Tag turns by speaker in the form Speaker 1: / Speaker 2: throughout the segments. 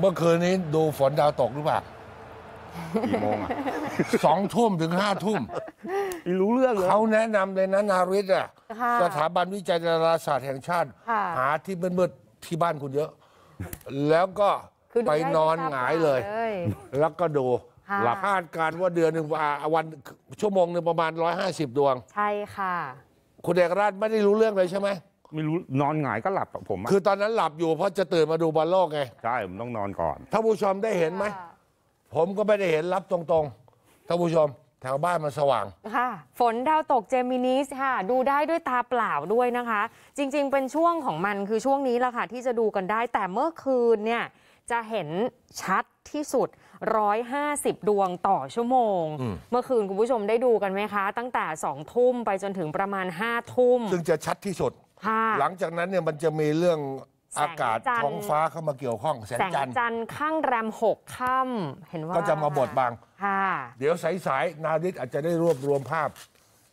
Speaker 1: เมื่อคืนนี้ดูฝนดาวตกหรือเปล่ากี่โมงอ่ะสองทุ่มถึงห้าทุ่มรู้เรื่องเลยเขาแนะนำเลยนะนาริศอ่ะสถาบันวิจัยดาราศาสตร์แห่งชาติ หาที่มืดๆที่บ้านคุณเยอะ แล้วก็ไปนอนหงายเลย แล้วก็ดูหลักคาดการว่าเดือนหนึ่งวันชั่วโมงหนึ่งประมาณร้้อยหาสิบดวง
Speaker 2: ใช่ค่ะ
Speaker 1: คุณเอกราชไม่ได้รู้เรื่องเลยใช่ไหมไม่รู้นอนหงายก็หลับผม คือตอนนั้นหลับอยู่เพราะจะตื่นมาดูบอลโลกไงใช่ ผมต้องนอนก่อนท่านผู้ชมได้เห็นไหมผมก็ไม่ได้เห็นรับตรงๆท่านผู้ชมแถวบ้านมันสว่าง
Speaker 2: ค่ะ ฝนดาวตกเจมินิสค่ะ ดูได้ด้วยตาเปล่าด้วยนะคะ จริง ๆ เป็นช่วงของมันคือช่วงนี้แหละค่ะที่จะดูกันได้ แต่เมื่อคืนเนี่ยจะเห็นชัดที่สุด150ดวงต่อชั่วโมง เมื่อคืนคุณผู้ชมได้ดูกันไหมคะ ตั้งแต่สองทุ่มไปจนถึงประมาณ
Speaker 1: 5ทุ่มซึ่งจะชัดที่สุด ค่ะ หลังจากนั้นเนี่ยมันจะมีเรื่องอากาศท้องฟ้าเข้ามาเกี่ยวข้องแสงจันทร์จั
Speaker 2: นทร์ข้างแรมหกค่ำเห็นว่าก็จะมาบดบังค่ะ
Speaker 1: เดี๋ยวสายๆนาดิตอาจจะได้รวบรวมภาพ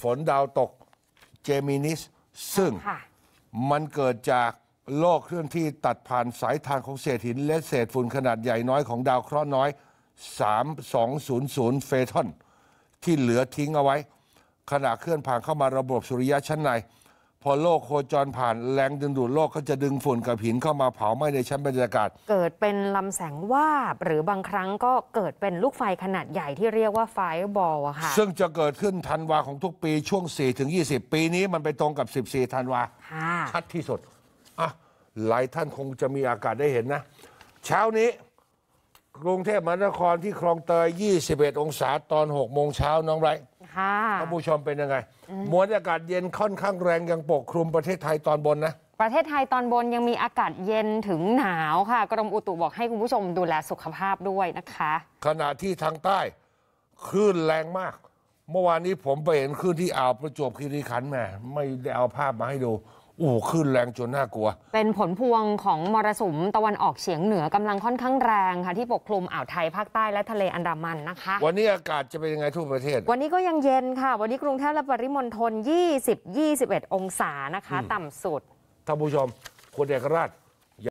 Speaker 1: ฝนดาวตกเจมินิส ซึ่งมันเกิดจากโลกเคลื่อนที่ตัดผ่านสายทางของเศษหิน และเศษฝุ่นขนาดใหญ่น้อยของดาวเคราะห์น้อย 3200 เฟทอนที่เหลือทิ้งเอาไว้ ขณะเคลื่อนผ่านเข้ามาระบบสุริยะชั้นในพอโลกโคจรผ่านแรงดึงดูดโลกก็จะดึงฝุ่นกับหินเข้ามาเผาไหม้ในชั้นบรรยากาศ
Speaker 2: เกิดเป็นลำแสงวาบ หรือบางครั้งก็เกิดเป็นลูกไฟขนาดใหญ่ที่เรียกว่าไฟบอลอ
Speaker 1: ะค่ะซึ่งจะเกิดขึ้นธันวาของทุกปีช่วง 4-20 ปีนี้มันไปตรงกับ 14ธันวาชัดที่สุดอ่ะหลายท่านคงจะมีอากาศได้เห็นนะ เช้านี้ กรุงเทพมหานครที่คลองเตย 21 องศาตอน 6 โมงเช้าน้องไรท่านผู้ชมเป็นยังไงมวลอากาศเย็นค่อนข้างแรงยังปกคลุมประเทศไทยตอนบนนะ
Speaker 2: ประเทศไทยตอนบนยังมีอากาศเย็นถึงหนาวค่ะ กรมอุตุบอกให้คุณผู้ชมดูแลสุขภาพด้วยนะคะ
Speaker 1: ขณะที่ทางใต้คลื่นแรงมาก เมื่อวานนี้ผมไปเห็นคลื่นที่อ่าวประจวบคีรีขันธ์แม่ไม่ได้เอาภาพมาให้ดูอู้ขึ้นแรงจนน่ากลัว
Speaker 2: เป็นผลพวงของมรสุมตะวันออกเฉียงเหนือกำลังค่อนข้างแรงค่ะที่ปกคลุมอ่าวไทย ภาคใต้และทะเลอันดามันนะคะ วันน
Speaker 1: ี้อากาศจะเป็นยังไงทั่วประเทศ
Speaker 2: วันนี้ก็ยังเย็นค่ะ วันนี้กรุงเทพและปริมณฑล 20 21 องศานะคะ ต่ำสุด
Speaker 1: ท่านผู้ชมคุเอกราช